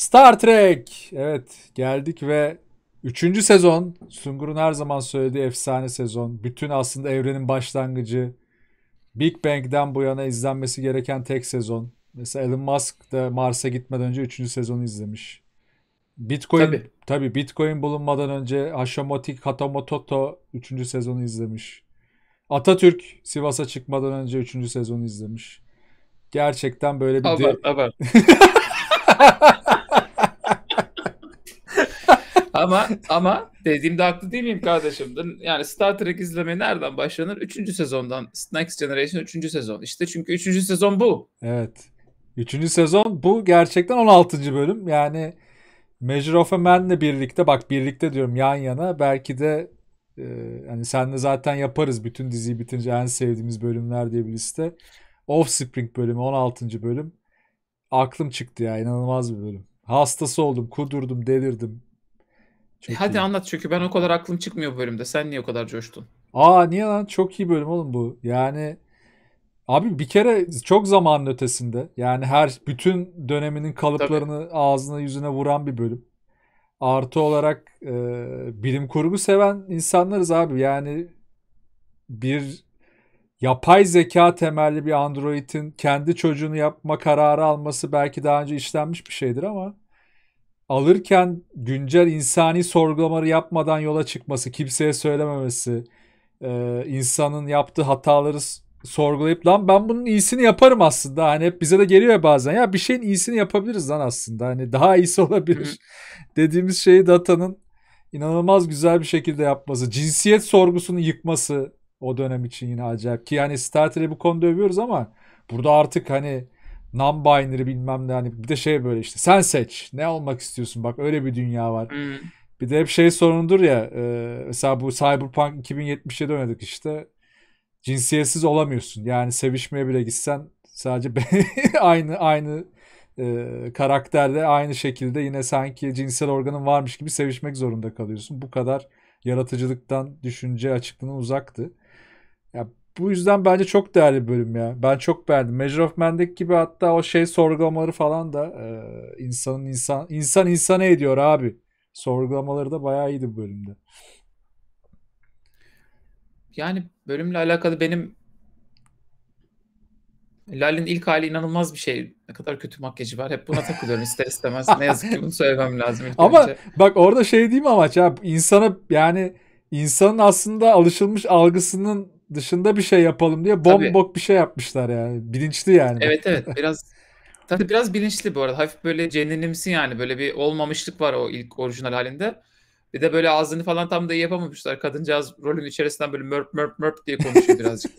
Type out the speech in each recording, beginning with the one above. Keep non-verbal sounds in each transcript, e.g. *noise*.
Star Trek. Evet geldik ve 3. sezon Sungur'un her zaman söylediği efsane sezon. Bütün aslında evrenin başlangıcı. Big Bang'den bu yana izlenmesi gereken tek sezon. Mesela Elon Musk da Mars'a gitmeden önce 3. sezonu izlemiş. Bitcoin tabii. tabii Bitcoin bulunmadan önce Hashimoto Katamototo 3. sezonu izlemiş. Atatürk Sivas'a çıkmadan önce 3. sezonu izlemiş. Gerçekten böyle bir... Haber, de... haber. *laughs* ama ama dediğimde haklı değil miyim kardeşim? Yani Star Trek izlemeye nereden başlanır? Üçüncü sezondan. Next Generation üçüncü sezon. İşte çünkü üçüncü sezon bu. Evet. Üçüncü sezon bu gerçekten 16. bölüm. Yani Measure of a Man'le birlikte bak birlikte diyorum yan yana belki de e, hani senle zaten yaparız bütün diziyi bitince en sevdiğimiz bölümler diye bir liste. Offspring bölümü 16. bölüm. Aklım çıktı ya inanılmaz bir bölüm. Hastası oldum, kudurdum, delirdim. Çok Hadi iyi. anlat çünkü ben o kadar aklım çıkmıyor bu bölümde. Sen niye o kadar coştun? Aa niye lan? Çok iyi bölüm oğlum bu. Yani abi bir kere çok zamanın ötesinde. Yani her bütün döneminin kalıplarını Tabii. ağzına yüzüne vuran bir bölüm. Artı olarak e, bilim kurgu seven insanlarız abi. Yani bir yapay zeka temelli bir android'in kendi çocuğunu yapma kararı alması belki daha önce işlenmiş bir şeydir ama alırken güncel insani sorgulamaları yapmadan yola çıkması, kimseye söylememesi, e, insanın yaptığı hataları sorgulayıp lan ben bunun iyisini yaparım aslında. Hani hep bize de geliyor bazen. Ya bir şeyin iyisini yapabiliriz lan aslında. Hani daha iyisi olabilir. dediğimiz şeyi datanın inanılmaz güzel bir şekilde yapması. Cinsiyet sorgusunu yıkması o dönem için yine acayip. Ki yani Star Trek'i bu konuda övüyoruz ama burada artık hani non-binary bilmem ne hani bir de şey böyle işte sen seç ne olmak istiyorsun bak öyle bir dünya var. Hmm. Bir de hep şey sorundur ya e, mesela bu Cyberpunk 2077 oynadık işte cinsiyetsiz olamıyorsun. Yani sevişmeye bile gitsen sadece *laughs* aynı aynı e, karakterle aynı şekilde yine sanki cinsel organın varmış gibi sevişmek zorunda kalıyorsun. Bu kadar yaratıcılıktan düşünce açıklığına uzaktı. Ya bu yüzden bence çok değerli bir bölüm ya. Ben çok beğendim. Measure of Man'deki gibi hatta o şey sorgulamaları falan da e, insanın insan insan insana ediyor abi. Sorgulamaları da bayağı iyiydi bu bölümde. Yani bölümle alakalı benim Lal'in ilk hali inanılmaz bir şey. Ne kadar kötü makyajı var. Hep buna takılıyorum ister istemez. ne yazık ki bunu söylemem lazım. ama önce. bak orada şey diyeyim mi amaç ya? İnsana yani insanın aslında alışılmış algısının dışında bir şey yapalım diye bombok bir şey yapmışlar yani. Bilinçli yani. Evet evet *laughs* biraz tabii biraz bilinçli bu arada. Hafif böyle ceninimsi yani böyle bir olmamışlık var o ilk orijinal halinde. Bir de böyle ağzını falan tam da iyi yapamamışlar. Kadıncağız rolün içerisinden böyle mörp mörp mörp diye konuşuyor birazcık.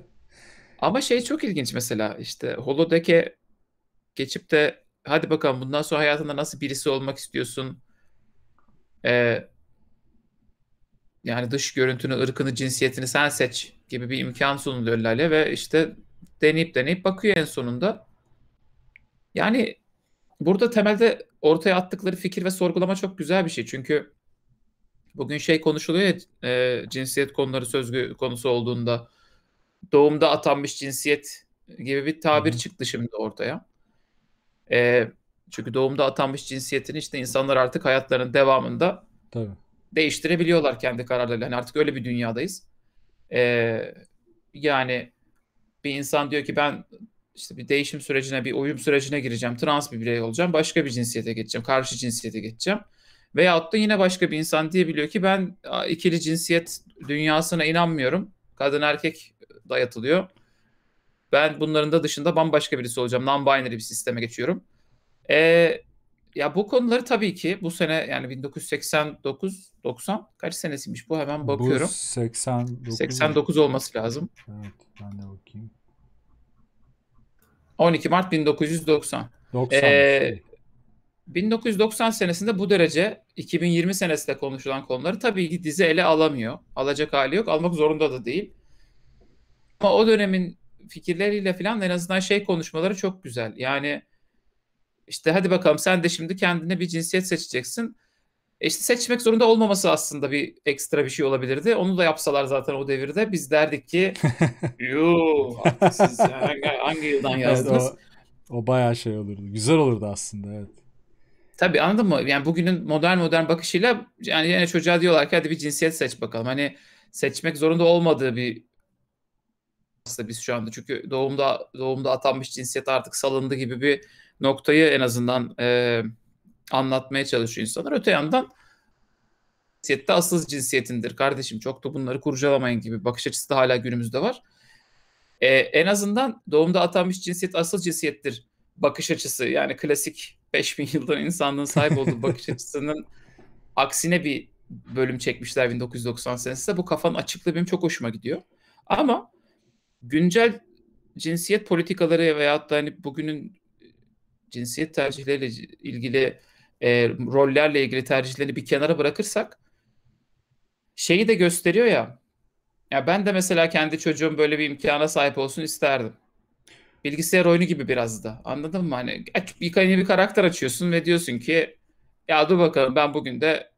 *laughs* Ama şey çok ilginç mesela işte Holodeck'e geçip de hadi bakalım bundan sonra hayatında nasıl birisi olmak istiyorsun? Ee, yani dış görüntünü, ırkını, cinsiyetini sen seç gibi bir imkan sunuluyor Lale ve işte deneyip deneyip bakıyor en sonunda. Yani burada temelde ortaya attıkları fikir ve sorgulama çok güzel bir şey. Çünkü bugün şey konuşuluyor ya e, cinsiyet konuları sözgü konusu olduğunda doğumda atanmış cinsiyet gibi bir tabir Hı-hı. çıktı şimdi ortaya. E, çünkü doğumda atanmış cinsiyetini işte insanlar artık hayatlarının devamında Tabii değiştirebiliyorlar kendi kararlarıyla. Yani artık öyle bir dünyadayız. Ee, yani bir insan diyor ki ben işte bir değişim sürecine, bir uyum sürecine gireceğim. Trans bir birey olacağım. Başka bir cinsiyete geçeceğim. Karşı cinsiyete geçeceğim. Veyahut da yine başka bir insan diyebiliyor ki ben ikili cinsiyet dünyasına inanmıyorum. Kadın erkek dayatılıyor. Ben bunların da dışında bambaşka birisi olacağım. Non-binary bir sisteme geçiyorum. Ee, ya bu konuları tabii ki bu sene yani 1989 90 kaç senesiymiş bu hemen bakıyorum. Bu 89 89 olması lazım. Evet ben de bakayım. 12 Mart 1990. 90. Ee, 1990 şey. senesinde bu derece 2020 senesinde konuşulan konuları tabii ki dizi ele alamıyor. Alacak hali yok. Almak zorunda da değil. Ama o dönemin fikirleriyle falan en azından şey konuşmaları çok güzel. Yani işte hadi bakalım sen de şimdi kendine bir cinsiyet seçeceksin. E işte seçmek zorunda olmaması aslında bir ekstra bir şey olabilirdi. Onu da yapsalar zaten o devirde biz derdik ki *laughs* yoo hangi, hangi yıldan yazdınız? Evet, o, o bayağı şey olurdu. Güzel olurdu aslında evet. Tabii anladın mı? Yani bugünün modern modern bakışıyla yani yine çocuğa diyorlar ki hadi bir cinsiyet seç bakalım. Hani seçmek zorunda olmadığı bir aslında biz şu anda çünkü doğumda doğumda atanmış cinsiyet artık salındı gibi bir noktayı en azından e, anlatmaya çalışıyor insanlar. Öte yandan cinsiyette asıl cinsiyetindir kardeşim çok da bunları kurcalamayın gibi bakış açısı da hala günümüzde var. E, en azından doğumda atanmış cinsiyet asıl cinsiyettir bakış açısı yani klasik 5000 yıldan insanlığın sahip olduğu *laughs* bakış açısının aksine bir bölüm çekmişler 1990 senesinde. Bu kafanın açıklığı benim çok hoşuma gidiyor. Ama güncel cinsiyet politikaları veyahut da hani bugünün cinsiyet tercihleriyle ilgili e, rollerle ilgili tercihlerini bir kenara bırakırsak şeyi de gösteriyor ya. Ya ben de mesela kendi çocuğum böyle bir imkana sahip olsun isterdim. Bilgisayar oyunu gibi biraz da. Anladın mı? Hani bir, yeni bir karakter açıyorsun ve diyorsun ki ya dur bakalım ben bugün de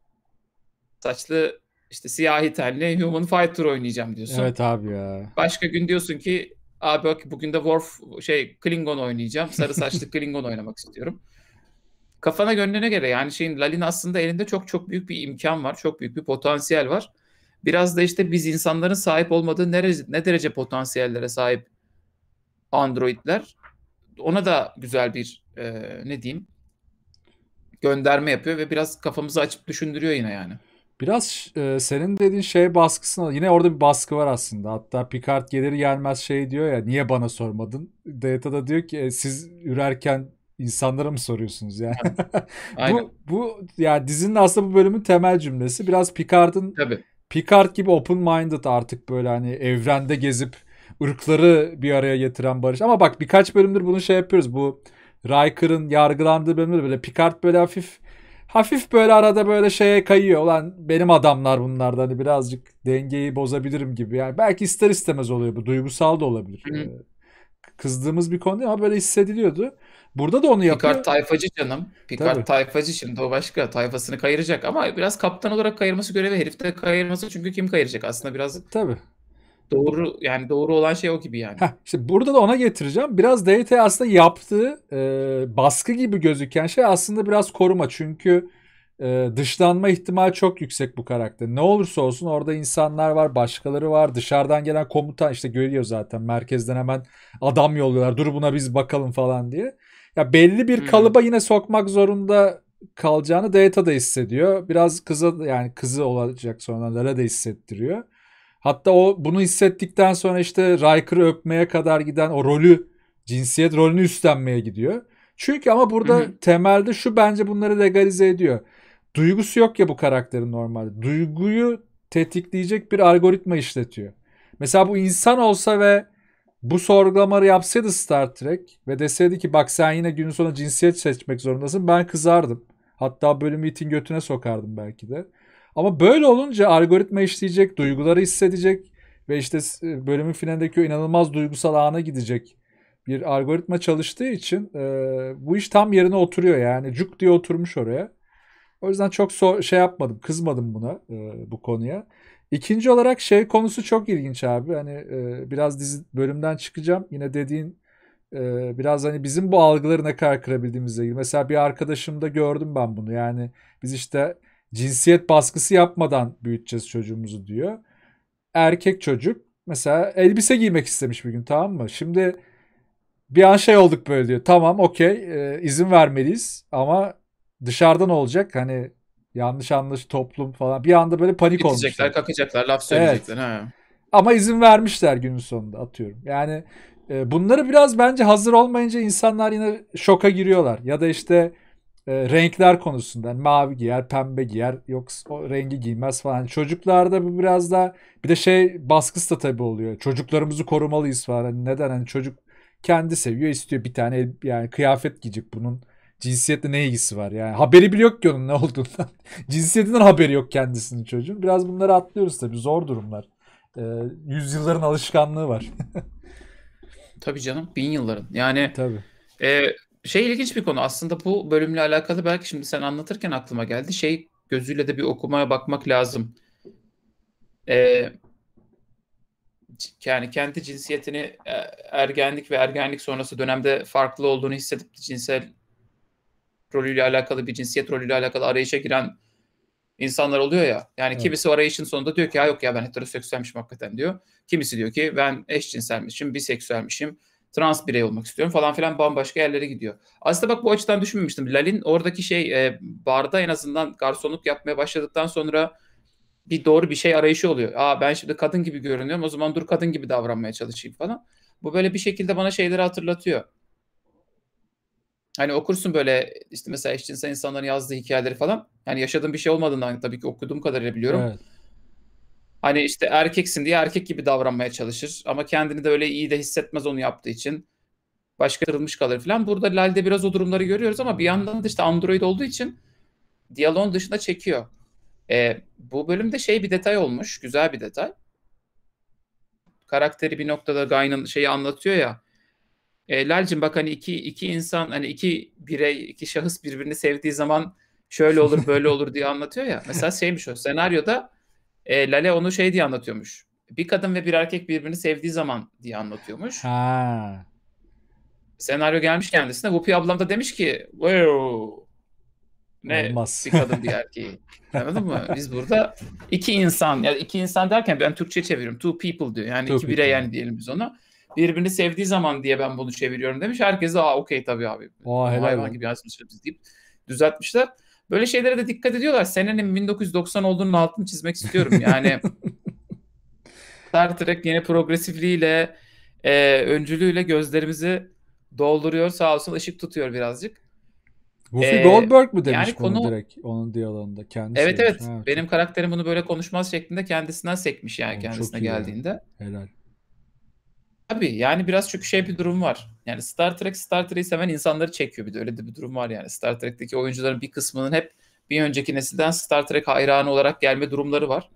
saçlı işte siyahi tenli Human Fighter oynayacağım diyorsun. Evet abi ya. Başka gün diyorsun ki Abi bak bugün de Worf şey Klingon oynayacağım. Sarı saçlı *laughs* Klingon oynamak istiyorum. Kafana gönlüne göre yani şeyin Lalin aslında elinde çok çok büyük bir imkan var. Çok büyük bir potansiyel var. Biraz da işte biz insanların sahip olmadığı nerece, ne derece potansiyellere sahip androidler ona da güzel bir e, ne diyeyim gönderme yapıyor ve biraz kafamızı açıp düşündürüyor yine yani. Biraz e, senin dediğin şey baskısına yine orada bir baskı var aslında. Hatta Picard gelir gelmez şey diyor ya niye bana sormadın? Data da diyor ki e, siz ürerken insanlara mı soruyorsunuz yani? *laughs* Aynen. bu bu yani dizinin aslında bu bölümün temel cümlesi biraz Picard'ın Picard gibi open minded artık böyle hani evrende gezip ırkları bir araya getiren barış. Ama bak birkaç bölümdür bunu şey yapıyoruz. Bu Riker'ın yargılandığı bölümde böyle Picard böyle hafif hafif böyle arada böyle şeye kayıyor. Ulan benim adamlar bunlardan hani birazcık dengeyi bozabilirim gibi. Yani belki ister istemez oluyor bu. Duygusal da olabilir. hı ee, Kızdığımız bir konu ama böyle hissediliyordu. Burada da onu yapıyor. Picard tayfacı canım. Picard Tabii. tayfacı şimdi o başka tayfasını kayıracak ama biraz kaptan olarak kayırması görevi herifte kayırması çünkü kim kayıracak aslında biraz Tabii. Doğru yani doğru olan şey o gibi yani. Heh, işte burada da ona getireceğim. Biraz DT aslında yaptığı e, baskı gibi gözüken şey aslında biraz koruma. Çünkü e, dışlanma ihtimali çok yüksek bu karakter. Ne olursa olsun orada insanlar var, başkaları var. Dışarıdan gelen komutan işte görüyor zaten. Merkezden hemen adam yolluyorlar. Dur buna biz bakalım falan diye. Ya belli bir hmm. kalıba yine sokmak zorunda kalacağını Data da hissediyor. Biraz kızı yani kızı olacak sonra Lara da hissettiriyor. Hatta o bunu hissettikten sonra işte Riker'ı öpmeye kadar giden o rolü cinsiyet rolünü üstlenmeye gidiyor. Çünkü ama burada Hı-hı. temelde şu bence bunları legalize ediyor. Duygusu yok ya bu karakterin normalde. Duyguyu tetikleyecek bir algoritma işletiyor. Mesela bu insan olsa ve bu sorgulamayı yapsaydı Star Trek ve deseydi ki bak sen yine günün sonunda cinsiyet seçmek zorundasın ben kızardım. Hatta bölümü itin götüne sokardım belki de. Ama böyle olunca algoritma işleyecek, duyguları hissedecek ve işte e, bölümün finalindeki o inanılmaz duygusal ana gidecek bir algoritma çalıştığı için e, bu iş tam yerine oturuyor yani cuk diye oturmuş oraya. O yüzden çok so şey yapmadım, kızmadım buna e, bu konuya. İkinci olarak şey konusu çok ilginç abi. Hani e, biraz dizi bölümden çıkacağım. Yine dediğin e, biraz hani bizim bu algıları ne kadar kırabildiğimizle ilgili. Mesela bir arkadaşımda gördüm ben bunu. Yani biz işte cinsiyet baskısı yapmadan büyüteceğiz çocuğumuzu diyor. Erkek çocuk mesela elbise giymek istemiş bir gün tamam mı? Şimdi bir an şey olduk böyle diyor. Tamam okey e, izin vermeliyiz ama dışarıdan olacak hani yanlış anlaş toplum falan. Bir anda böyle panik Bitecekler, olmuşlar. Bitecekler kakacaklar laf söyleyecekler. Evet. Ha. Ama izin vermişler günün sonunda atıyorum. Yani e, bunları biraz bence hazır olmayınca insanlar yine şoka giriyorlar. Ya da işte e, renkler konusunda yani mavi giyer, pembe giyer, yoksa o rengi giymez falan. Hani çocuklarda bu biraz da bir de şey baskısı da tabii oluyor. Çocuklarımızı korumalıyız falan. Hani neden hani çocuk kendi seviyor, istiyor bir tane yani kıyafet giyecek bunun. Cinsiyetle ne ilgisi var yani? Haberi bile yok ki onun ne olduğundan. *laughs* Cinsiyetinden haberi yok kendisinin çocuğun. Biraz bunları atlıyoruz tabii. Zor durumlar. E, yüzyılların alışkanlığı var. *laughs* tabii canım. Bin yılların. Yani tabii. E, şey ilginç bir konu aslında bu bölümle alakalı belki şimdi sen anlatırken aklıma geldi. Şey gözüyle de bir okumaya bakmak lazım. Ee, yani kendi cinsiyetini e, ergenlik ve ergenlik sonrası dönemde farklı olduğunu hissedip cinsel rolüyle alakalı bir cinsiyet rolüyle alakalı arayışa giren insanlar oluyor ya. Yani evet. kimisi arayışın sonunda diyor ki ya yok ya ben heteroseksüelmişim hakikaten diyor. Kimisi diyor ki ben eşcinselmişim, biseksüelmişim trans birey olmak istiyorum falan filan bambaşka yerlere gidiyor. Aslında bak bu açıdan düşünmemiştim. Lalin oradaki şey e, barda en azından garsonluk yapmaya başladıktan sonra bir doğru bir şey arayışı oluyor. Aa ben şimdi kadın gibi görünüyorum o zaman dur kadın gibi davranmaya çalışayım falan. Bu böyle bir şekilde bana şeyleri hatırlatıyor. Hani okursun böyle işte mesela eşcinsel insanların yazdığı hikayeleri falan. Yani yaşadığım bir şey olmadığından tabii ki okuduğum kadarıyla biliyorum. Evet Hani işte erkeksin diye erkek gibi davranmaya çalışır ama kendini de öyle iyi de hissetmez onu yaptığı için. Başka kırılmış kalır falan. Burada Lal'de biraz o durumları görüyoruz ama bir yandan da işte Android olduğu için diyalon dışında çekiyor. E, bu bölümde şey bir detay olmuş. Güzel bir detay. Karakteri bir noktada Guy'ın şeyi anlatıyor ya. E, Lal'cim bak hani iki, iki insan hani iki birey, iki şahıs birbirini sevdiği zaman şöyle olur böyle *laughs* olur diye anlatıyor ya. Mesela şeymiş o senaryoda e, Lale onu şey diye anlatıyormuş. Bir kadın ve bir erkek birbirini sevdiği zaman diye anlatıyormuş. Ha. Senaryo gelmiş kendisine. Whoopi ablam da demiş ki Whoa, ne Olmaz. bir kadın bir erkeği. Anladın mı? Biz burada iki insan yani iki insan derken ben Türkçe çeviriyorum. Two people diyor. Yani Two iki birey yani diyelim biz ona. Birbirini sevdiği zaman diye ben bunu çeviriyorum demiş. Herkes de aa okey tabii abi. Aa, helal hayvan gibi yazmışız deyip düzeltmişler. Böyle şeylere de dikkat ediyorlar. Senenin 1990 olduğunun altını çizmek istiyorum. Yani *laughs* Star Trek yeni progresifliğiyle, e, öncülüğüyle gözlerimizi dolduruyor. Sağ olsun ışık tutuyor birazcık. Whoopi ee, Goldberg mi demiş yani konu, bunu direkt onun diyalogunda kendisi? Evet demiş. evet. Ha, Benim karakterim bunu böyle konuşmaz şeklinde kendisinden sekmiş yani Oğlum, kendisine geldiğinde. Yani. Helal. Tabii yani biraz çünkü şey bir durum var. Yani Star Trek Star Trek'i seven insanları çekiyor bir de öyle de bir durum var yani. Star Trek'teki oyuncuların bir kısmının hep bir önceki nesilden Star Trek hayranı olarak gelme durumları var.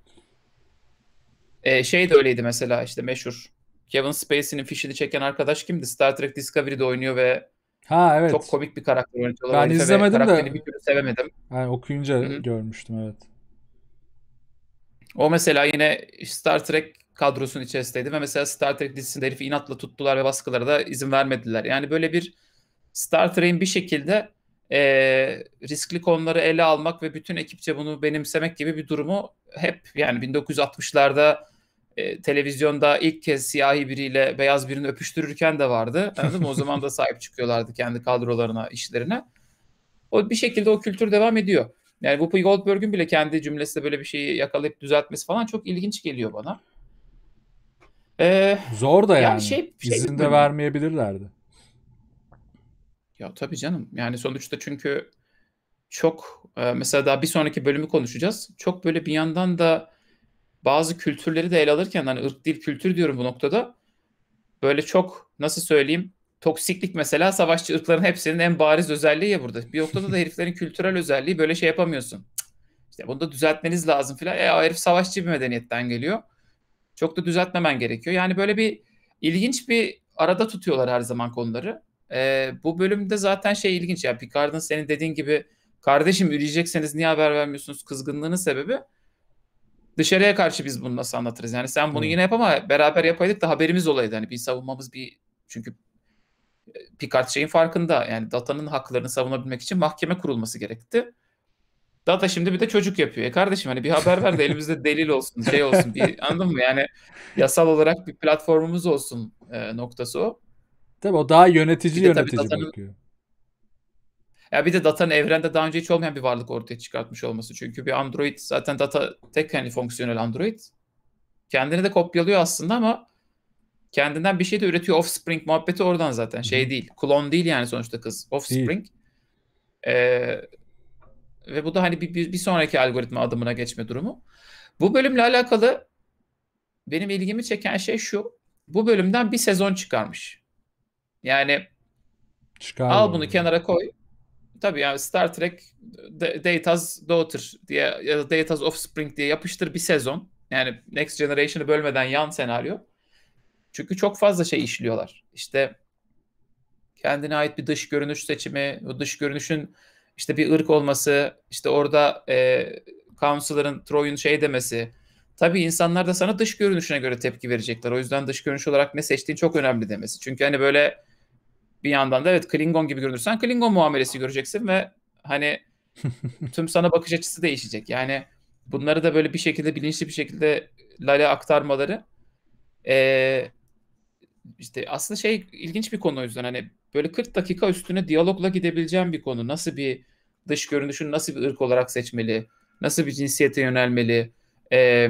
Ee, şey de öyleydi mesela işte meşhur Kevin Spacey'nin fişini çeken arkadaş kimdi? Star Trek Discovery'de oynuyor ve ha evet. çok komik bir karakter oynuyor. Ben izlemedim de. bir türlü sevemedim. Yani okuyunca Hı-hı. görmüştüm evet. O mesela yine Star Trek kadrosun içerisindeydi ve mesela Star Trek dizisinde herifi inatla tuttular ve baskılara da izin vermediler. Yani böyle bir Star Trek'in bir şekilde e, riskli konuları ele almak ve bütün ekipçe bunu benimsemek gibi bir durumu hep yani 1960'larda e, televizyonda ilk kez siyahi biriyle beyaz birini öpüştürürken de vardı. Anladın mı? O zaman da sahip çıkıyorlardı kendi kadrolarına, işlerine. O bir şekilde o kültür devam ediyor. Yani Whoopi Goldberg'ün bile kendi cümlesinde böyle bir şeyi yakalayıp düzeltmesi falan çok ilginç geliyor bana. Ee, Zor da yani. yani şey, şey İzin de vermeyebilirlerdi. Ya tabii canım. Yani sonuçta çünkü çok e, mesela daha bir sonraki bölümü konuşacağız. Çok böyle bir yandan da bazı kültürleri de ele alırken hani ırk dil kültür diyorum bu noktada. Böyle çok nasıl söyleyeyim toksiklik mesela savaşçı ırkların hepsinin en bariz özelliği ya burada. Bir noktada da *laughs* heriflerin kültürel özelliği böyle şey yapamıyorsun. İşte bunu da düzeltmeniz lazım filan. E, herif savaşçı bir medeniyetten geliyor. Çok da düzeltmemen gerekiyor. Yani böyle bir ilginç bir arada tutuyorlar her zaman konuları. E, bu bölümde zaten şey ilginç ya yani Picard'ın senin dediğin gibi kardeşim üreyecekseniz niye haber vermiyorsunuz kızgınlığının sebebi dışarıya karşı biz bunu nasıl anlatırız? Yani sen bunu hmm. yine yap ama beraber yapaydık da haberimiz olaydı. Hani bir savunmamız bir çünkü e, Picard şeyin farkında. Yani datanın haklarını savunabilmek için mahkeme kurulması gerekti. Data şimdi bir de çocuk yapıyor. E kardeşim hani bir haber ver de elimizde *laughs* delil olsun, şey olsun bir anladın mı? Yani yasal olarak bir platformumuz olsun e, noktası o. Tabii o daha yönetici bir de yönetici datanın, bakıyor. Ya bir de datanın evrende daha önce hiç olmayan bir varlık ortaya çıkartmış olması. Çünkü bir Android zaten data tek hani fonksiyonel Android. Kendini de kopyalıyor aslında ama kendinden bir şey de üretiyor. Offspring muhabbeti oradan zaten şey değil. Klon değil yani sonuçta kız. Offspring. Değil. Ee, ve bu da hani bir, bir, bir sonraki algoritma adımına geçme durumu. Bu bölümle alakalı benim ilgimi çeken şey şu. Bu bölümden bir sezon çıkarmış. Yani Çıkar al bunu kenara koy. Tabii yani Star Trek Data's Daughter diye ya da Data's Offspring diye yapıştır bir sezon. Yani Next Generation'ı bölmeden yan senaryo. Çünkü çok fazla şey işliyorlar. İşte kendine ait bir dış görünüş seçimi, o dış görünüşün işte bir ırk olması, işte orada e, counselor'ın Troy'un şey demesi. Tabii insanlar da sana dış görünüşüne göre tepki verecekler. O yüzden dış görünüş olarak ne seçtiğin çok önemli demesi. Çünkü hani böyle bir yandan da evet Klingon gibi görünürsen Klingon muamelesi göreceksin ve hani *laughs* tüm sana bakış açısı değişecek. Yani bunları da böyle bir şekilde bilinçli bir şekilde Lale aktarmaları e, işte aslında şey ilginç bir konu o yüzden hani böyle 40 dakika üstüne diyalogla gidebileceğim bir konu. Nasıl bir dış görünüşün, nasıl bir ırk olarak seçmeli? Nasıl bir cinsiyete yönelmeli? Ee,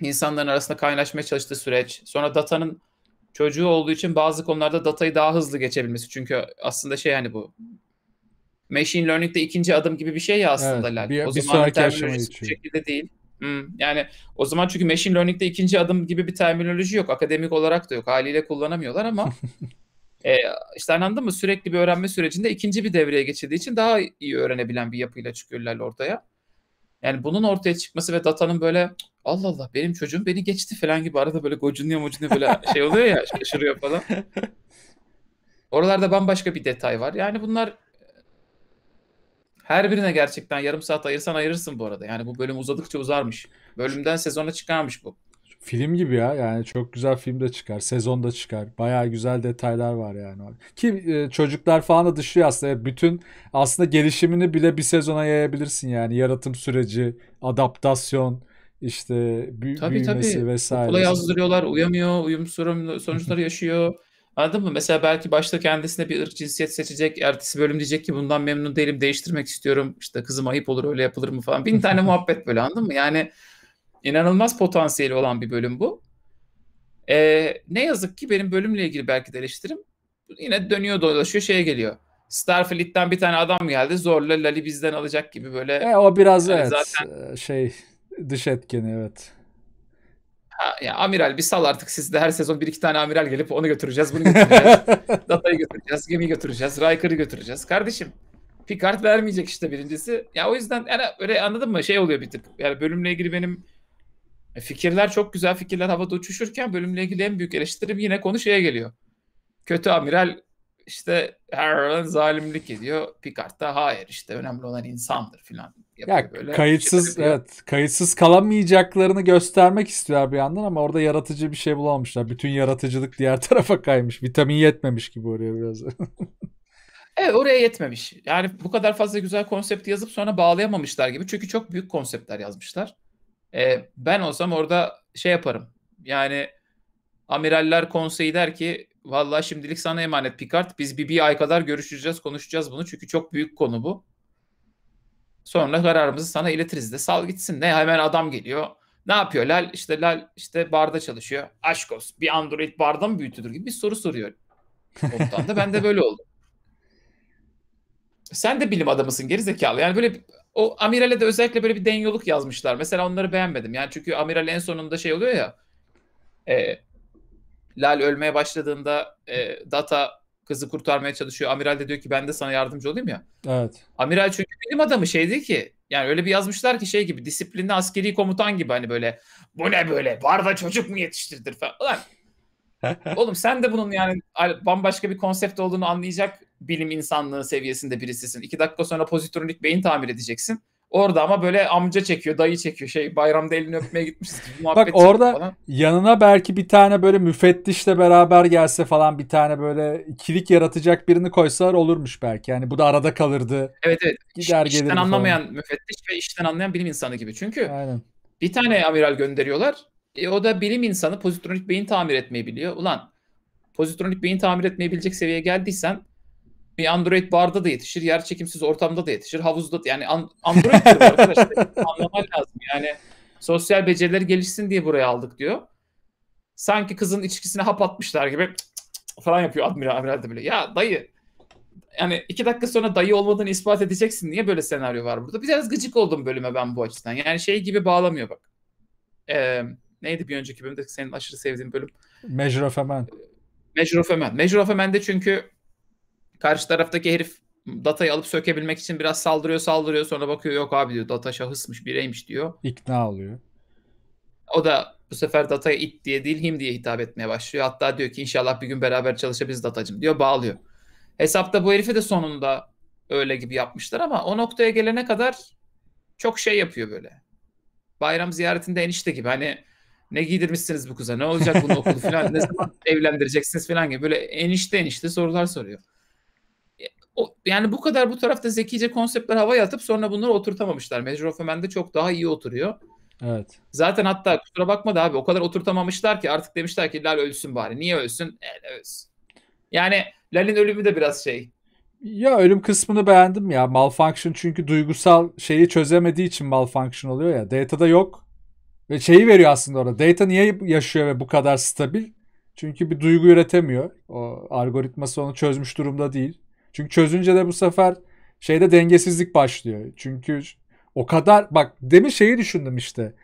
insanların arasında kaynaşmaya çalıştığı süreç. Sonra datanın çocuğu olduğu için bazı konularda datayı daha hızlı geçebilmesi. Çünkü aslında şey hani bu machine learning de ikinci adım gibi bir şey ya aslında. Evet, bir, o bir zaman terminoloji bu şekilde değil. Hmm, yani o zaman çünkü machine learning de ikinci adım gibi bir terminoloji yok. Akademik olarak da yok. Haliyle kullanamıyorlar ama *laughs* E, işte anladın mı? Sürekli bir öğrenme sürecinde ikinci bir devreye geçildiği için daha iyi öğrenebilen bir yapıyla çıkıyorlar ortaya. Yani bunun ortaya çıkması ve datanın böyle Allah Allah benim çocuğum beni geçti falan gibi arada böyle gocunuyor mocunuyor böyle *laughs* şey oluyor ya şaşırıyor falan. Oralarda bambaşka bir detay var. Yani bunlar her birine gerçekten yarım saat ayırsan ayırırsın bu arada. Yani bu bölüm uzadıkça uzarmış. Bölümden sezona çıkarmış bu film gibi ya. Yani çok güzel film de çıkar. Sezon da çıkar. Bayağı güzel detaylar var yani. Ki e, çocuklar falan da dışlıyor aslında. Bütün aslında gelişimini bile bir sezona yayabilirsin yani. Yaratım süreci, adaptasyon, işte büy- tabii, büyümesi tabii. vesaire. Okula yazdırıyorlar, uyamıyor, uyum sonuçları yaşıyor. Anladın mı? Mesela belki başta kendisine bir ırk cinsiyet seçecek. Ertesi bölüm diyecek ki bundan memnun değilim değiştirmek istiyorum. İşte kızım ayıp olur öyle yapılır mı falan. Bin tane *laughs* muhabbet böyle anladın mı? Yani İnanılmaz potansiyeli olan bir bölüm bu. Ee, ne yazık ki benim bölümle ilgili belki de eleştirim yine dönüyor dolaşıyor şeye geliyor. Starfleet'ten bir tane adam geldi zorla Lali bizden alacak gibi böyle. E, o biraz yani evet zaten... E, şey dış etkeni evet. Ha, ya, amiral bir sal artık siz de her sezon bir iki tane amiral gelip onu götüreceğiz bunu götüreceğiz. *laughs* Data'yı götüreceğiz gemiyi götüreceğiz Riker'ı götüreceğiz. Kardeşim Picard vermeyecek işte birincisi. Ya o yüzden yani öyle anladın mı şey oluyor bir tip. Yani bölümle ilgili benim e, fikirler çok güzel fikirler havada uçuşurken bölümle ilgili en büyük eleştirim yine konu şeye geliyor. Kötü amiral işte her zalimlik ediyor. Picard da hayır işte önemli olan insandır filan. Ya böyle kayıtsız şey evet kayıtsız kalamayacaklarını göstermek istiyorlar bir yandan ama orada yaratıcı bir şey bulamamışlar. Bütün yaratıcılık diğer *laughs* tarafa kaymış. Vitamin yetmemiş gibi oraya biraz. *laughs* evet oraya yetmemiş. Yani bu kadar fazla güzel konsept yazıp sonra bağlayamamışlar gibi. Çünkü çok büyük konseptler yazmışlar. E, ben olsam orada şey yaparım. Yani Amiraller Konseyi der ki valla şimdilik sana emanet Picard. Biz bir, bir ay kadar görüşeceğiz, konuşacağız bunu. Çünkü çok büyük konu bu. Sonra kararımızı sana iletiriz de sal gitsin. Ne hemen adam geliyor. Ne yapıyor Lal? İşte Lal işte barda çalışıyor. Aşk olsun. Bir Android barda mı büyütülür gibi bir soru soruyor. Ondan da ben de böyle oldum. Sen de bilim adamısın gerizekalı. Yani böyle o Amiral'e de özellikle böyle bir denyoluk yazmışlar. Mesela onları beğenmedim. Yani çünkü Amiral en sonunda şey oluyor ya. E, Lal ölmeye başladığında e, Data kızı kurtarmaya çalışıyor. Amiral de diyor ki ben de sana yardımcı olayım ya. Evet. Amiral çünkü bilim adamı şeydi ki. Yani öyle bir yazmışlar ki şey gibi disiplinli askeri komutan gibi hani böyle bu ne böyle barda çocuk mu yetiştirdir falan. Ulan, *laughs* oğlum sen de bunun yani bambaşka bir konsept olduğunu anlayacak bilim insanlığı seviyesinde birisisin. İki dakika sonra pozitronik beyin tamir edeceksin. Orada ama böyle amca çekiyor, dayı çekiyor. Şey bayramda elini öpmeye gitmişiz gibi muhabbet Bak orada falan. yanına belki bir tane böyle müfettişle beraber gelse falan bir tane böyle ikilik yaratacak birini koysalar olurmuş belki. Yani bu da arada kalırdı. Evet evet. Gider İş, işten anlamayan falan. müfettiş ve işten anlayan bilim insanı gibi. Çünkü Aynen. bir tane amiral gönderiyorlar. E, o da bilim insanı pozitronik beyin tamir etmeyi biliyor. Ulan pozitronik beyin tamir etmeyi bilecek seviyeye geldiysen bir Android barda da yetişir, yer çekimsiz ortamda da yetişir, havuzda da yani Android arkadaşlar. *laughs* anlamal lazım yani. Sosyal becerileri gelişsin diye buraya aldık diyor. Sanki kızın içkisine hap atmışlar gibi falan yapıyor admiral, admiral de böyle. Ya dayı yani iki dakika sonra dayı olmadığını ispat edeceksin. Niye böyle senaryo var burada? Biraz gıcık oldum bölüme ben bu açıdan. Yani şey gibi bağlamıyor bak. Ee, neydi bir önceki bölümde senin aşırı sevdiğin bölüm? Measure of a Man. Measure of a Man. Measure of a Man'de çünkü Karşı taraftaki herif datayı alıp sökebilmek için biraz saldırıyor saldırıyor sonra bakıyor yok abi diyor data şahısmış bireymiş diyor. İkna oluyor. O da bu sefer dataya it diye değil him diye hitap etmeye başlıyor. Hatta diyor ki inşallah bir gün beraber çalışabiliriz datacım diyor bağlıyor. Hesapta bu herifi de sonunda öyle gibi yapmışlar ama o noktaya gelene kadar çok şey yapıyor böyle. Bayram ziyaretinde enişte gibi hani ne giydirmişsiniz bu kıza ne olacak bunun okulu falan ne zaman *laughs* evlendireceksiniz falan gibi böyle enişte enişte sorular soruyor. O, yani bu kadar bu tarafta zekice konseptler havaya atıp sonra bunları oturtamamışlar. Major of Man'de çok daha iyi oturuyor. Evet. Zaten hatta kusura bakma da abi o kadar oturtamamışlar ki artık demişler ki Lal ölsün bari. Niye ölsün? E, ölsün. Yani Lal'in ölümü de biraz şey. Ya ölüm kısmını beğendim ya. Malfunction çünkü duygusal şeyi çözemediği için malfunction oluyor ya. Data'da yok. Ve şeyi veriyor aslında orada. Data niye yaşıyor ve bu kadar stabil? Çünkü bir duygu üretemiyor. O algoritması onu çözmüş durumda değil. Çünkü çözünce de bu sefer şeyde dengesizlik başlıyor. Çünkü o kadar bak demin şeyi düşündüm işte.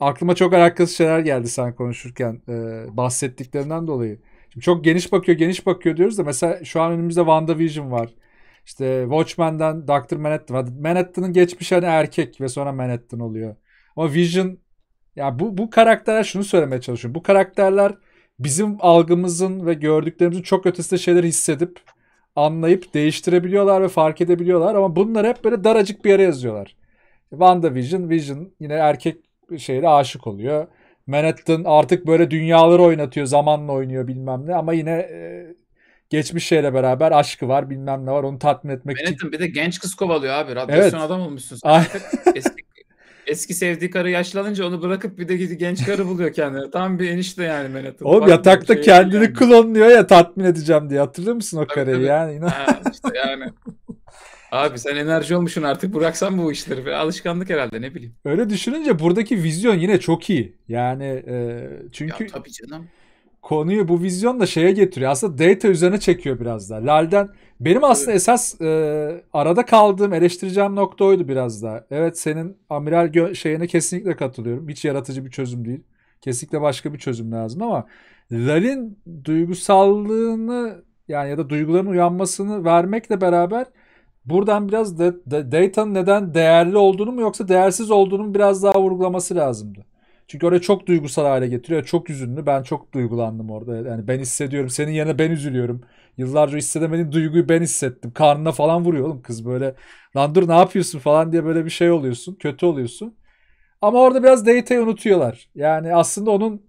Aklıma çok alakasız şeyler geldi sen konuşurken e, bahsettiklerinden dolayı. Şimdi çok geniş bakıyor geniş bakıyor diyoruz da mesela şu an önümüzde WandaVision var. İşte Watchmen'den Dr. Manhattan. Manhattan'ın geçmiş hani erkek ve sonra Manhattan oluyor. Ama Vision ya bu, bu karakterler şunu söylemeye çalışıyorum. Bu karakterler bizim algımızın ve gördüklerimizin çok ötesinde şeyler hissedip anlayıp değiştirebiliyorlar ve fark edebiliyorlar ama bunlar hep böyle daracık bir yere yazıyorlar. WandaVision, Vision yine erkek şeyle aşık oluyor. Manhattan artık böyle dünyaları oynatıyor, zamanla oynuyor bilmem ne ama yine e, geçmiş şeyle beraber aşkı var bilmem ne var onu tatmin etmek Manhattan için. bir de genç kız kovalıyor abi. Radyasyon evet. adam olmuşsun. Eski Eski sevdiği karı yaşlanınca onu bırakıp bir de genç karı buluyor kendine. Tam bir enişte yani Manhattan. Oğlum Bak, yatakta şey kendini yani. klonluyor ya tatmin edeceğim diye. Hatırlıyor musun o tabii, kareyi tabii. yani? İnan. Ha, işte yani. *laughs* Abi sen enerji olmuşsun artık bıraksan bu işleri. Bir alışkanlık herhalde ne bileyim. Öyle düşününce buradaki vizyon yine çok iyi. Yani e, çünkü ya, tabii canım konuyu bu vizyon da şeye getiriyor. Aslında data üzerine çekiyor biraz da. LAL'den benim aslında evet. esas e, arada kaldığım eleştireceğim nokta oydu biraz da. Evet senin amiral gö- şeyine kesinlikle katılıyorum. Hiç yaratıcı bir çözüm değil. Kesinlikle başka bir çözüm lazım ama LAL'in duygusallığını yani ya da duyguların uyanmasını vermekle beraber buradan biraz da, da, data'nın neden değerli olduğunu mu yoksa değersiz olduğunu mu biraz daha vurgulaması lazımdı. Çünkü oraya çok duygusal hale getiriyor. Çok üzünlü. Ben çok duygulandım orada. Yani ben hissediyorum. Senin yerine ben üzülüyorum. Yıllarca hissedemediğim duyguyu ben hissettim. Karnına falan vuruyor oğlum kız böyle. Lan dur ne yapıyorsun falan diye böyle bir şey oluyorsun. Kötü oluyorsun. Ama orada biraz Dayta'yı unutuyorlar. Yani aslında onun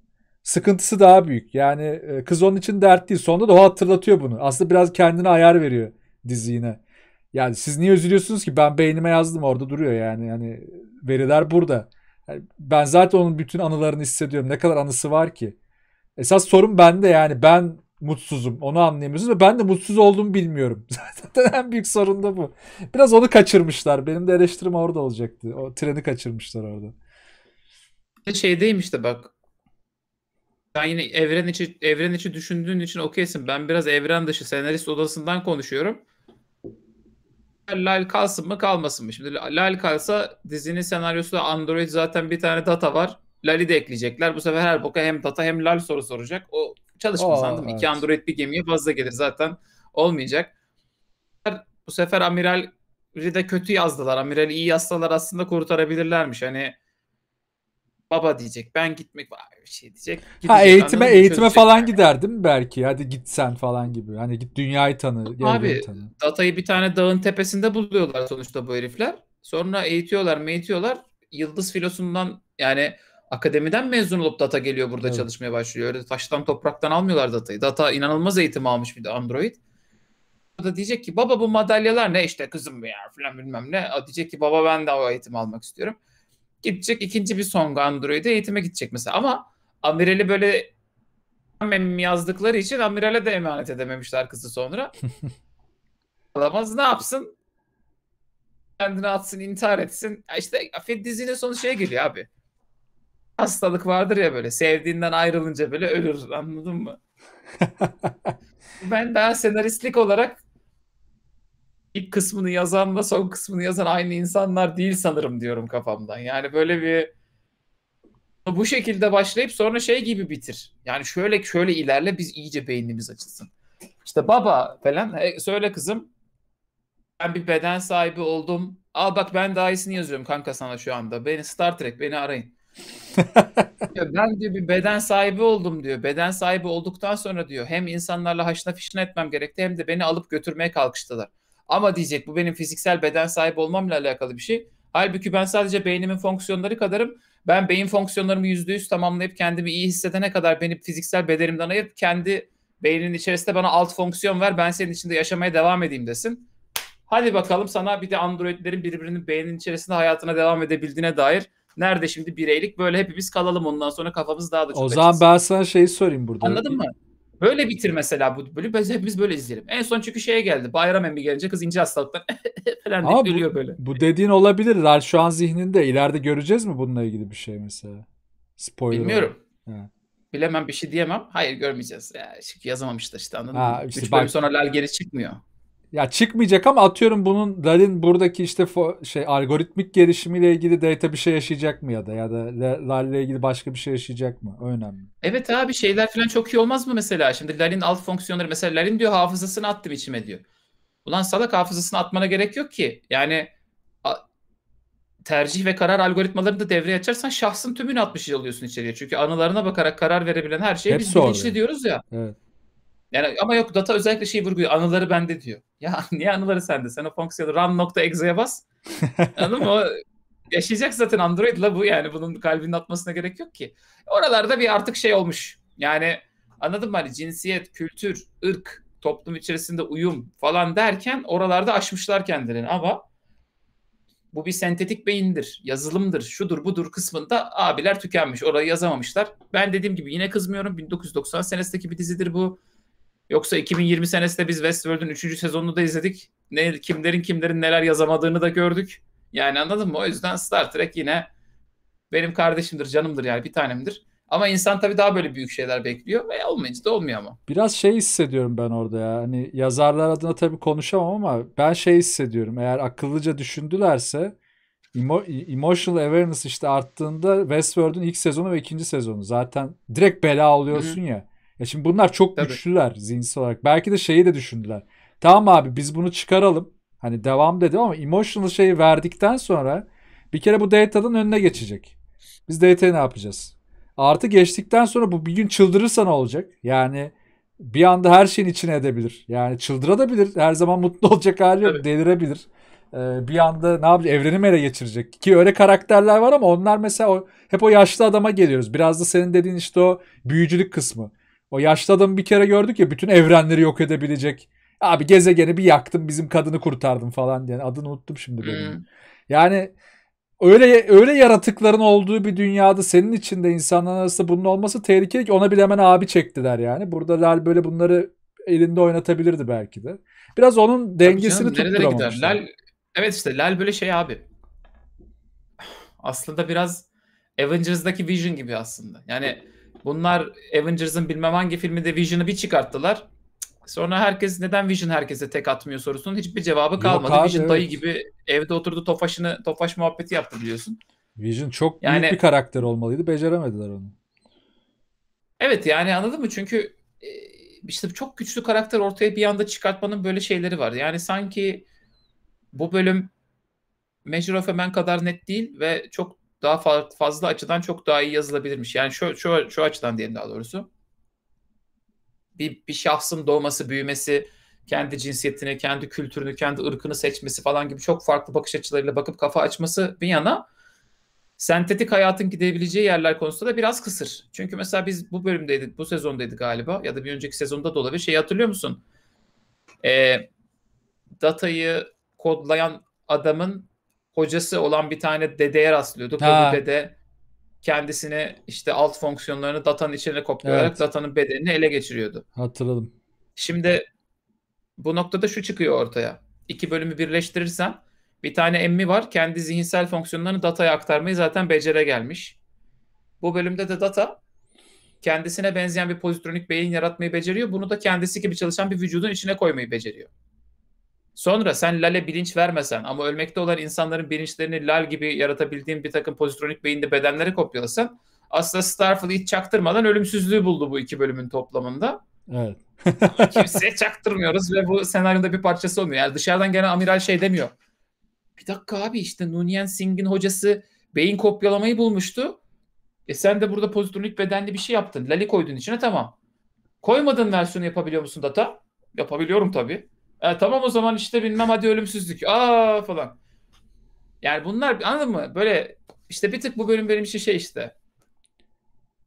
sıkıntısı daha büyük. Yani e, kız onun için dert değil. Sonunda da o hatırlatıyor bunu. Aslında biraz kendine ayar veriyor dizi yine. Yani siz niye üzülüyorsunuz ki? Ben beynime yazdım orada duruyor yani. Yani veriler burada. Yani ben zaten onun bütün anılarını hissediyorum. Ne kadar anısı var ki. Esas sorun bende yani ben mutsuzum. Onu anlayamıyorsunuz ve ben de mutsuz olduğumu bilmiyorum. *laughs* Zaten en büyük sorun da bu. Biraz onu kaçırmışlar. Benim de eleştirim orada olacaktı. O treni kaçırmışlar orada. Şeydeyim işte bak. Ben yine evren içi evren içi düşündüğün için okeysin. Ben biraz evren dışı senarist odasından konuşuyorum. Lal kalsın mı kalmasın mı? Şimdi Lal kalsa dizinin senaryosu da Android zaten bir tane data var. Lal'i de ekleyecekler. Bu sefer her boka hem data hem Lal soru soracak. O çalışmaz Oo, sandım. Evet. İki Android bir gemiye fazla gelir zaten. Olmayacak. Bu sefer Amiral de kötü yazdılar. Amiral iyi yazsalar aslında kurtarabilirlermiş. Hani baba diyecek ben gitmek var bir şey diyecek. Gidecek, ha eğitime eğitime falan giderdim belki. Hadi git sen falan gibi. Hani git dünyayı tanı. Abi tanı. datayı bir tane dağın tepesinde buluyorlar sonuçta bu herifler. Sonra eğitiyorlar, meğitiyorlar. Yıldız filosundan yani akademiden mezun olup data geliyor burada evet. çalışmaya başlıyor. Öyle taştan topraktan almıyorlar datayı. Data inanılmaz eğitim almış bir de Android. O da diyecek ki baba bu madalyalar ne işte kızım mı ya falan bilmem ne. O diyecek ki baba ben de o eğitim almak istiyorum gidecek ikinci bir song Android'e eğitime gidecek mesela. Ama Amiral'i böyle yazdıkları için Amiral'e de emanet edememişler kızı sonra. Alamaz *laughs* ne yapsın? Kendini atsın, intihar etsin. Ya işte dizinin sonu şey geliyor abi. Hastalık vardır ya böyle. Sevdiğinden ayrılınca böyle ölür. Anladın mı? *laughs* ben daha senaristlik olarak ilk kısmını yazanla son kısmını yazan aynı insanlar değil sanırım diyorum kafamdan. Yani böyle bir bu şekilde başlayıp sonra şey gibi bitir. Yani şöyle şöyle ilerle biz iyice beynimiz açılsın. İşte baba falan e, söyle kızım ben bir beden sahibi oldum. Al bak ben daha iyisini yazıyorum kanka sana şu anda. Beni Star Trek beni arayın. *laughs* ben diyor bir beden sahibi oldum diyor. Beden sahibi olduktan sonra diyor hem insanlarla haşna fişne etmem gerekti hem de beni alıp götürmeye kalkıştılar. Ama diyecek bu benim fiziksel beden sahip olmamla alakalı bir şey. Halbuki ben sadece beynimin fonksiyonları kadarım. Ben beyin fonksiyonlarımı yüz tamamlayıp kendimi iyi hissedene kadar beni fiziksel bedenimden ayırıp kendi beynin içerisinde bana alt fonksiyon ver ben senin içinde yaşamaya devam edeyim desin. Hadi bakalım sana bir de androidlerin birbirinin beynin içerisinde hayatına devam edebildiğine dair nerede şimdi bireylik böyle hepimiz kalalım ondan sonra kafamız daha da çok O zaman açılsın. ben sana şeyi sorayım burada. Anladın mı? Böyle bitir mesela bu bölüm. Biz hepimiz böyle izleyelim. En son çünkü şeye geldi. Bayram emmi gelince kız ince hastalıktan *laughs* falan Ama deyip bu, böyle. Bu dediğin olabilir. Rar şu an zihninde. ileride göreceğiz mi bununla ilgili bir şey mesela? Spoiler. Bilmiyorum. Bilemem bir şey diyemem. Hayır görmeyeceğiz. Ya, çünkü yazamamışlar işte anladın ha, mı? Işte Üç bak, bölüm sonra Lal geri çıkmıyor ya çıkmayacak ama atıyorum bunun Larin buradaki işte şey algoritmik gelişimiyle ilgili data bir şey yaşayacak mı ya da ya da Lal'le ilgili başka bir şey yaşayacak mı? Önemli. Evet abi şeyler falan çok iyi olmaz mı mesela? Şimdi Larin alt fonksiyonları mesela Larin diyor hafızasını attım içime diyor. Ulan salak hafızasını atmana gerek yok ki. Yani tercih ve karar algoritmalarını da devreye açarsan şahsın tümünü atmış oluyorsun içeriye. Çünkü anılarına bakarak karar verebilen her şeyi Hep biz bilinçli diyoruz ya. Evet. Yani ama yok data özellikle şey vurguyu anıları bende diyor. *laughs* Ya niye anıları sende? Sen o fonksiyonu run.exe'ye bas. *laughs* Anladın mı? O yaşayacak zaten Android'la bu yani bunun kalbinin atmasına gerek yok ki. Oralarda bir artık şey olmuş. Yani anladın mı hani cinsiyet, kültür, ırk, toplum içerisinde uyum falan derken oralarda aşmışlar kendilerini ama bu bir sentetik beyindir, yazılımdır, şudur budur kısmında abiler tükenmiş. Orayı yazamamışlar. Ben dediğim gibi yine kızmıyorum. 1990 senesindeki bir dizidir bu. Yoksa 2020 senesinde biz Westworld'un 3. sezonunu da izledik. Ne, kimlerin kimlerin neler yazamadığını da gördük. Yani anladın mı? O yüzden Star Trek yine benim kardeşimdir, canımdır yani bir tanemdir. Ama insan tabii daha böyle büyük şeyler bekliyor ve olmayınca da olmuyor ama. Biraz şey hissediyorum ben orada ya. Hani yazarlar adına tabii konuşamam ama ben şey hissediyorum. Eğer akıllıca düşündülerse emo emotional awareness işte arttığında Westworld'un ilk sezonu ve ikinci sezonu zaten direkt bela oluyorsun Hı-hı. ya. Ya şimdi bunlar çok Tabii. güçlüler zihinsel olarak. Belki de şeyi de düşündüler. Tamam abi biz bunu çıkaralım. Hani devam dedi ama emotional şeyi verdikten sonra bir kere bu data'dan önüne geçecek. Biz data'yı ne yapacağız? Artı geçtikten sonra bu bir gün çıldırırsa ne olacak? Yani bir anda her şeyin içine edebilir. Yani çıldırabilir. Her zaman mutlu *laughs* olacak hali yok. Delirebilir. Ee, bir anda ne yapacak? Evreni mi geçirecek? Ki öyle karakterler var ama onlar mesela o, hep o yaşlı adama geliyoruz. Biraz da senin dediğin işte o büyücülük kısmı. O yaşlı adamı bir kere gördük ya bütün evrenleri yok edebilecek. Abi gezegeni bir yaktım bizim kadını kurtardım falan diye. Adını unuttum şimdi benim. Hmm. Yani öyle öyle yaratıkların olduğu bir dünyada senin içinde insanların arasında bunun olması tehlikeli ki ona bile hemen abi çektiler yani. Burada Lal böyle bunları elinde oynatabilirdi belki de. Biraz onun dengesini Tabii canım, tutturamamışlar. Lal, evet işte Lal böyle şey abi. Aslında biraz Avengers'daki Vision gibi aslında. Yani Bunlar Avengers'ın bilmem hangi filminde Vision'ı bir çıkarttılar. Sonra herkes neden Vision herkese tek atmıyor sorusunun hiçbir cevabı kalmadı. Yok abi, Vision evet. dayı gibi evde oturdu tofaşını tofaş muhabbeti yaptı biliyorsun. Vision çok yani, büyük bir karakter olmalıydı. Beceremediler onu. Evet yani anladın mı? Çünkü e, işte çok güçlü karakter ortaya bir anda çıkartmanın böyle şeyleri var. Yani sanki bu bölüm Measure of A Man kadar net değil ve çok daha fazla açıdan çok daha iyi yazılabilirmiş. Yani şu, şu, şu açıdan diyelim daha doğrusu. Bir, bir şahsın doğması, büyümesi, kendi cinsiyetini, kendi kültürünü, kendi ırkını seçmesi falan gibi çok farklı bakış açılarıyla bakıp kafa açması bir yana sentetik hayatın gidebileceği yerler konusunda da biraz kısır. Çünkü mesela biz bu bölümdeydik, bu sezondaydık galiba ya da bir önceki sezonda da olabilir. Şeyi hatırlıyor musun? E, datayı kodlayan adamın hocası olan bir tane dedeye rastlıyorduk. Ha. Ve bu dede kendisini işte alt fonksiyonlarını datanın içine kopyalayarak Evet. datanın bedenini ele geçiriyordu. Hatırladım. Şimdi bu noktada şu çıkıyor ortaya. İki bölümü birleştirirsen bir tane emmi var. Kendi zihinsel fonksiyonlarını dataya aktarmayı zaten becere gelmiş. Bu bölümde de data kendisine benzeyen bir pozitronik beyin yaratmayı beceriyor. Bunu da kendisi gibi çalışan bir vücudun içine koymayı beceriyor. Sonra sen lale bilinç vermesen ama ölmekte olan insanların bilinçlerini lal gibi yaratabildiğin bir takım pozitronik beyinde bedenleri kopyalasan aslında Starfleet çaktırmadan ölümsüzlüğü buldu bu iki bölümün toplamında. Evet. *laughs* kimseye çaktırmıyoruz ve bu senaryoda bir parçası olmuyor. Yani dışarıdan gelen amiral şey demiyor. Bir dakika abi işte Nunyen Singh'in hocası beyin kopyalamayı bulmuştu. E sen de burada pozitronik bedenli bir şey yaptın. Lali koydun içine tamam. Koymadığın versiyonu yapabiliyor musun data? Yapabiliyorum tabii. E, tamam o zaman işte bilmem hadi ölümsüzlük. Aa falan. Yani bunlar anladın mı? Böyle işte bir tık bu bölüm benim için şey işte.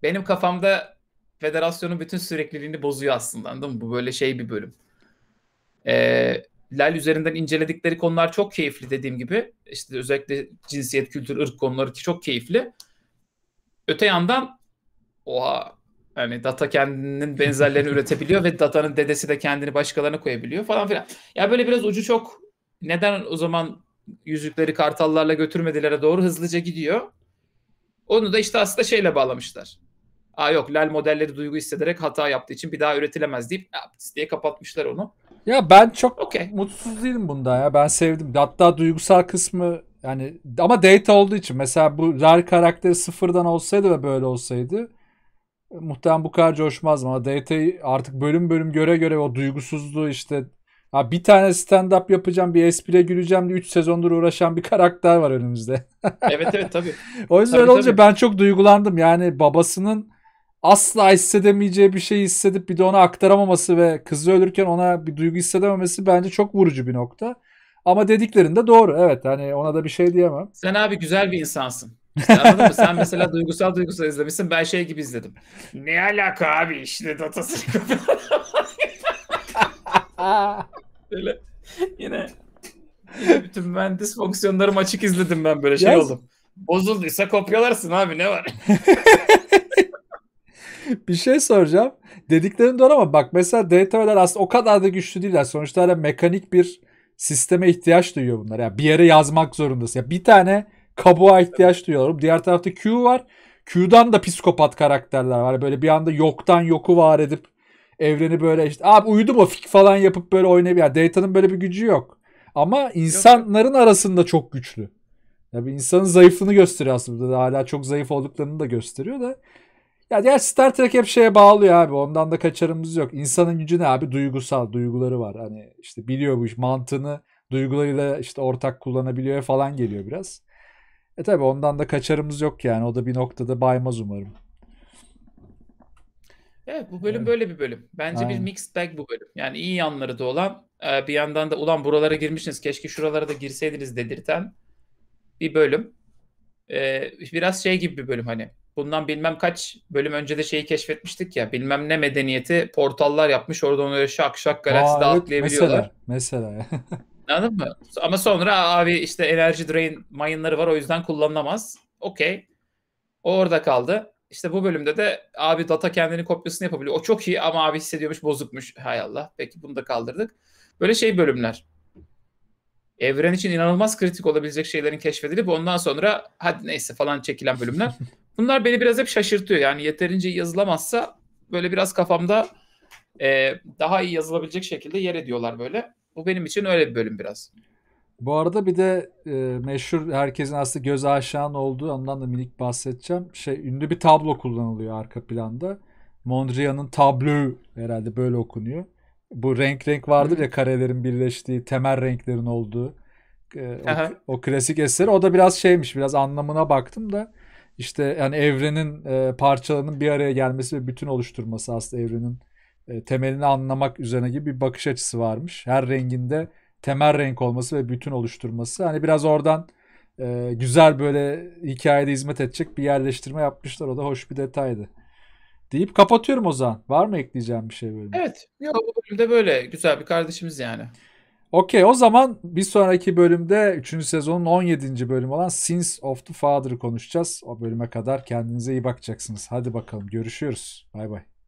Benim kafamda federasyonun bütün sürekliliğini bozuyor aslında anladın mı? Bu böyle şey bir bölüm. Ee, Lel üzerinden inceledikleri konular çok keyifli dediğim gibi. İşte özellikle cinsiyet, kültür, ırk konuları ki çok keyifli. Öte yandan oha yani Data kendinin benzerlerini *laughs* üretebiliyor ve Data'nın dedesi de kendini başkalarına koyabiliyor falan filan. Ya böyle biraz ucu çok neden o zaman yüzükleri kartallarla götürmedilere doğru hızlıca gidiyor. Onu da işte aslında şeyle bağlamışlar. Aa yok lel modelleri duygu hissederek hata yaptığı için bir daha üretilemez deyip diye kapatmışlar onu. Ya ben çok okay. mutsuz değilim bunda ya. Ben sevdim. Hatta duygusal kısmı yani ama data olduğu için mesela bu rare karakteri sıfırdan olsaydı ve böyle olsaydı muhtemelen bu kadar coşmaz ama DT artık bölüm bölüm göre göre o duygusuzluğu işte ha bir tane stand up yapacağım, bir espire güleceğim diye 3 sezondur uğraşan bir karakter var önümüzde. *laughs* evet evet tabii. o yüzden tabii, olunca tabii. ben çok duygulandım. Yani babasının asla hissedemeyeceği bir şey hissedip bir de ona aktaramaması ve kızı ölürken ona bir duygu hissedememesi bence çok vurucu bir nokta. Ama dediklerinde doğru. Evet hani ona da bir şey diyemem. Sen abi güzel bir insansın. İşte anladın mı? Sen mesela duygusal duygusal izlemişsin. Ben şey gibi izledim. Ne alaka abi işte data Böyle yine, yine bütün mühendis fonksiyonlarım açık izledim ben böyle şey Yaz. oldum. Bozulduysa kopyalarsın abi ne var? *laughs* bir şey soracağım. Dediklerin doğru ama bak mesela DTV'ler aslında o kadar da güçlü değiller. Sonuçta hala mekanik bir sisteme ihtiyaç duyuyor bunlar. Yani bir yere yazmak zorundasın. ya bir tane kabuğa ihtiyaç duyuyorum. Diğer tarafta Q var. Q'dan da psikopat karakterler var. Böyle bir anda yoktan yoku var edip evreni böyle işte abi uyudu mu fik falan yapıp böyle oynayabiliyor. Yani Data'nın böyle bir gücü yok. Ama insanların yok. arasında çok güçlü. Yani insanın zayıflığını gösteriyor aslında. Hala çok zayıf olduklarını da gösteriyor da. Ya diğer Star Trek hep şeye bağlıyor abi. Ondan da kaçarımız yok. İnsanın gücü ne abi? Duygusal, duyguları var. Hani işte biliyor bu iş. Mantığını duygularıyla işte ortak kullanabiliyor falan geliyor biraz. E tabi ondan da kaçarımız yok yani. O da bir noktada baymaz umarım. Evet bu bölüm evet. böyle bir bölüm. Bence Aynen. bir mixed bag bu bölüm. Yani iyi yanları da olan e, bir yandan da ulan buralara girmişsiniz keşke şuralara da girseydiniz dedirten bir bölüm. E, biraz şey gibi bir bölüm hani. Bundan bilmem kaç bölüm önce de şeyi keşfetmiştik ya. Bilmem ne medeniyeti portallar yapmış. orada öyle şak şak galaksi Aa, evet, atlayabiliyorlar. Mesela. mesela. *laughs* Anladın mı? Ama sonra abi işte enerji drain mayınları var o yüzden kullanılamaz. Okey. O orada kaldı. İşte bu bölümde de abi data kendini kopyasını yapabiliyor. O çok iyi ama abi hissediyormuş bozukmuş. Hay Allah. Peki bunu da kaldırdık. Böyle şey bölümler. Evren için inanılmaz kritik olabilecek şeylerin keşfedilip ondan sonra hadi neyse falan çekilen bölümler. *laughs* Bunlar beni biraz hep şaşırtıyor. Yani yeterince yazılamazsa böyle biraz kafamda e, daha iyi yazılabilecek şekilde yer ediyorlar böyle. O benim için öyle bir bölüm biraz. Bu arada bir de e, meşhur herkesin aslında göz aşağın olduğu ondan da minik bahsedeceğim. Şey ünlü bir tablo kullanılıyor arka planda. Mondrian'ın tablo herhalde böyle okunuyor. Bu renk renk vardır ya hmm. karelerin birleştiği, temel renklerin olduğu. E, o, o klasik eser. O da biraz şeymiş, biraz anlamına baktım da işte yani evrenin e, parçalarının bir araya gelmesi ve bütün oluşturması aslında evrenin e, temelini anlamak üzerine gibi bir bakış açısı varmış. Her renginde temel renk olması ve bütün oluşturması. Hani biraz oradan e, güzel böyle hikayede hizmet edecek bir yerleştirme yapmışlar. O da hoş bir detaydı. Deyip kapatıyorum o zaman. Var mı ekleyeceğim bir şey böyle? Evet. Ya bu bölümde böyle güzel bir kardeşimiz yani. Okey o zaman bir sonraki bölümde 3. sezonun 17. bölümü olan Sins of the Father'ı konuşacağız. O bölüme kadar kendinize iyi bakacaksınız. Hadi bakalım görüşüyoruz. Bay bay.